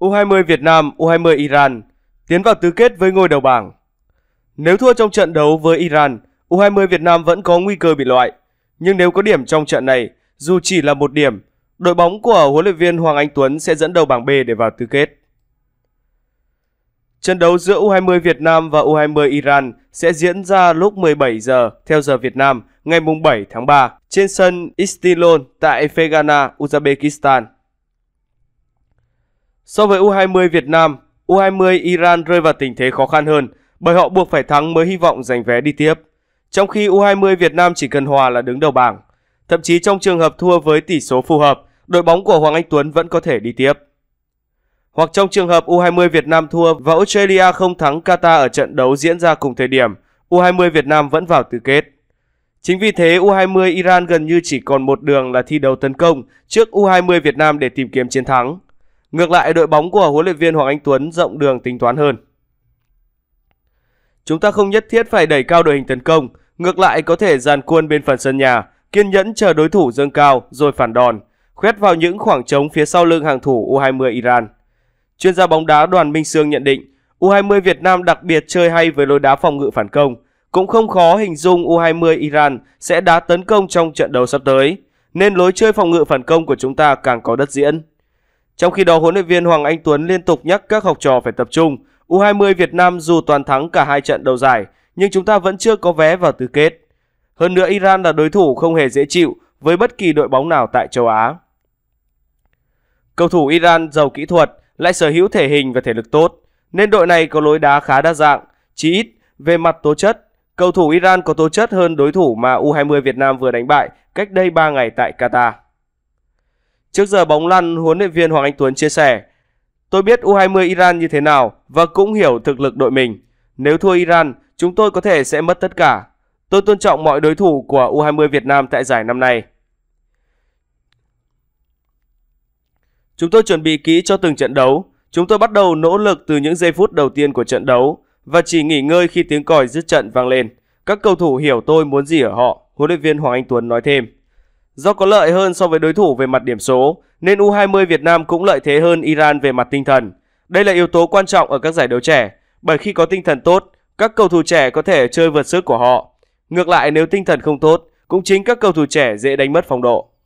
U20 Việt Nam, U20 Iran tiến vào tứ kết với ngôi đầu bảng. Nếu thua trong trận đấu với Iran, U20 Việt Nam vẫn có nguy cơ bị loại. Nhưng nếu có điểm trong trận này, dù chỉ là một điểm, đội bóng của huấn luyện viên Hoàng Anh Tuấn sẽ dẫn đầu bảng B để vào tứ kết. Trận đấu giữa U20 Việt Nam và U20 Iran sẽ diễn ra lúc 17 giờ theo giờ Việt Nam ngày 7 tháng 3 trên sân Istilon tại fergana, Uzbekistan. So với U20 Việt Nam, U20 Iran rơi vào tình thế khó khăn hơn bởi họ buộc phải thắng mới hy vọng giành vé đi tiếp. Trong khi U20 Việt Nam chỉ cần hòa là đứng đầu bảng. Thậm chí trong trường hợp thua với tỷ số phù hợp, đội bóng của Hoàng Anh Tuấn vẫn có thể đi tiếp. Hoặc trong trường hợp U20 Việt Nam thua và Australia không thắng Qatar ở trận đấu diễn ra cùng thời điểm, U20 Việt Nam vẫn vào tứ kết. Chính vì thế U20 Iran gần như chỉ còn một đường là thi đấu tấn công trước U20 Việt Nam để tìm kiếm chiến thắng. Ngược lại đội bóng của huấn luyện viên Hoàng Anh Tuấn rộng đường tính toán hơn. Chúng ta không nhất thiết phải đẩy cao đội hình tấn công, ngược lại có thể dàn quân bên phần sân nhà, kiên nhẫn chờ đối thủ dâng cao rồi phản đòn, khoét vào những khoảng trống phía sau lưng hàng thủ U20 Iran. Chuyên gia bóng đá Đoàn Minh Sương nhận định, U20 Việt Nam đặc biệt chơi hay với lối đá phòng ngự phản công, cũng không khó hình dung U20 Iran sẽ đá tấn công trong trận đấu sắp tới, nên lối chơi phòng ngự phản công của chúng ta càng có đất diễn. Trong khi đó, huấn luyện viên Hoàng Anh Tuấn liên tục nhắc các học trò phải tập trung. U20 Việt Nam dù toàn thắng cả hai trận đầu giải, nhưng chúng ta vẫn chưa có vé vào tứ kết. Hơn nữa Iran là đối thủ không hề dễ chịu với bất kỳ đội bóng nào tại châu Á. Cầu thủ Iran giàu kỹ thuật, lại sở hữu thể hình và thể lực tốt, nên đội này có lối đá khá đa dạng, chỉ ít về mặt tố chất. Cầu thủ Iran có tố chất hơn đối thủ mà U20 Việt Nam vừa đánh bại cách đây 3 ngày tại Qatar. Trước giờ bóng lăn, huấn luyện viên Hoàng Anh Tuấn chia sẻ, Tôi biết U20 Iran như thế nào và cũng hiểu thực lực đội mình. Nếu thua Iran, chúng tôi có thể sẽ mất tất cả. Tôi tôn trọng mọi đối thủ của U20 Việt Nam tại giải năm nay. Chúng tôi chuẩn bị kỹ cho từng trận đấu. Chúng tôi bắt đầu nỗ lực từ những giây phút đầu tiên của trận đấu và chỉ nghỉ ngơi khi tiếng còi dứt trận vang lên. Các cầu thủ hiểu tôi muốn gì ở họ, huấn luyện viên Hoàng Anh Tuấn nói thêm. Do có lợi hơn so với đối thủ về mặt điểm số, nên U20 Việt Nam cũng lợi thế hơn Iran về mặt tinh thần. Đây là yếu tố quan trọng ở các giải đấu trẻ, bởi khi có tinh thần tốt, các cầu thủ trẻ có thể chơi vượt sức của họ. Ngược lại nếu tinh thần không tốt, cũng chính các cầu thủ trẻ dễ đánh mất phong độ.